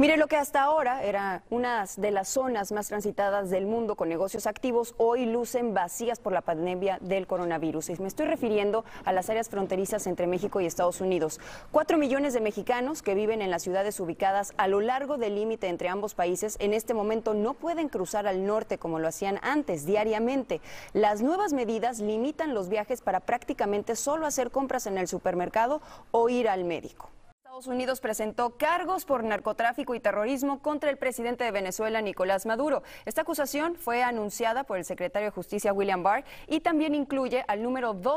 Mire, lo que hasta ahora era una de las zonas más transitadas del mundo con negocios activos, hoy lucen vacías por la pandemia del coronavirus. Y me estoy refiriendo a las áreas fronterizas entre México y Estados Unidos. Cuatro millones de mexicanos que viven en las ciudades ubicadas a lo largo del límite entre ambos países en este momento no pueden cruzar al norte como lo hacían antes, diariamente. Las nuevas medidas limitan los viajes para prácticamente solo hacer compras en el supermercado o ir al médico. Estados Unidos presentó cargos por narcotráfico y terrorismo contra el presidente de Venezuela, Nicolás Maduro. Esta acusación fue anunciada por el secretario de Justicia, William Barr, y también incluye al número dos